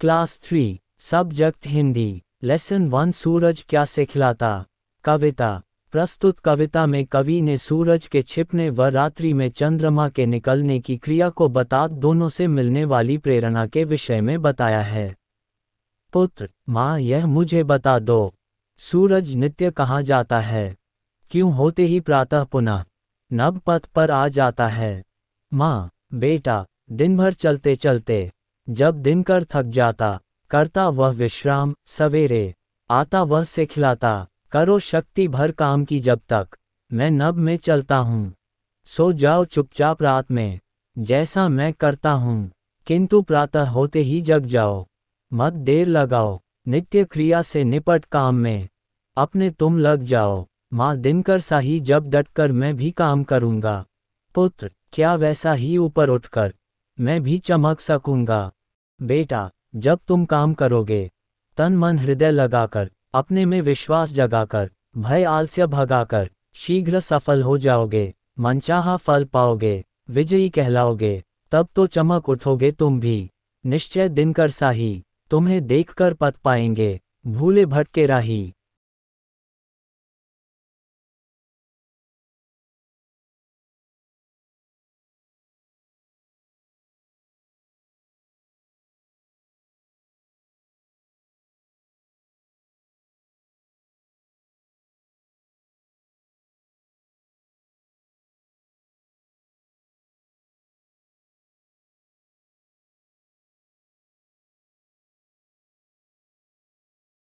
class three subject Hindi lesson one सूरज क्या सिखलाता कविता प्रस्तुत कविता में कवि ने सूरज के छिपने व रात्रि में चंद्रमा के निकलने की क्रिया को बता दोनों से मिलने वाली प्रेरणा के विषय में बताया है पुत्र माँ यह मुझे बता दो सूरज नित्य कहाँ जाता है क्यों होते ही प्रातः पुनः नव पथ पर आ जाता है माँ बेटा दिन भर चलते चलते जब दिनकर थक जाता करता वह विश्राम सवेरे आता वह सिखलाता करो शक्ति भर काम की जब तक मैं नब में चलता हूँ सो जाओ चुपचाप रात में जैसा मैं करता हूँ किंतु प्रातः होते ही जग जाओ मत देर लगाओ नित्य क्रिया से निपट काम में अपने तुम लग जाओ माँ दिनकर सा ही जब डटकर मैं भी काम करूँगा पुत्र क्या वैसा ही ऊपर उठकर मैं भी चमक सकूँगा बेटा जब तुम काम करोगे तन मन हृदय लगाकर अपने में विश्वास जगाकर भय आलस्य भगाकर शीघ्र सफल हो जाओगे मनचाहा फल पाओगे विजयी कहलाओगे तब तो चमक उठोगे तुम भी निश्चय दिनकर साही तुम्हें देखकर पत पाएंगे भूले भटके राही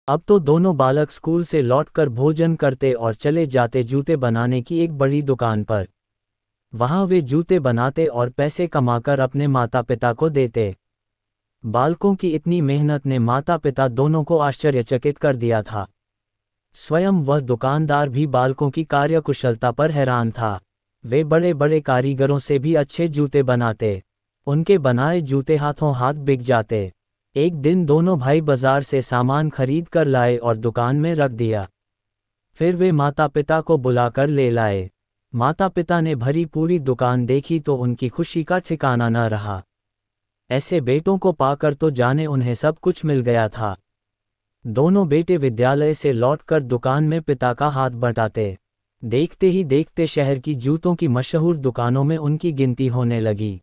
अब तो दोनों बालक स्कूल से लौटकर भोजन करते और चले जाते जूते बनाने की एक बड़ी दुकान पर वहां वे जूते बनाते और पैसे कमाकर अपने माता पिता को देते बालकों की इतनी मेहनत ने माता पिता दोनों को आश्चर्यचकित कर दिया था स्वयं वह दुकानदार भी बालकों की कार्यकुशलता पर हैरान था वे बड़े बड़े कारीगरों से भी अच्छे जूते बनाते उनके बनाए जूते हाथों हाथ बिक जाते एक दिन दोनों भाई बाजार से सामान खरीद कर लाए और दुकान में रख दिया फिर वे माता पिता को बुलाकर ले लाए माता पिता ने भरी पूरी दुकान देखी तो उनकी खुशी का ठिकाना न रहा ऐसे बेटों को पाकर तो जाने उन्हें सब कुछ मिल गया था दोनों बेटे विद्यालय से लौटकर दुकान में पिता का हाथ बटाते देखते ही देखते शहर की जूतों की मशहूर दुकानों में उनकी गिनती होने लगी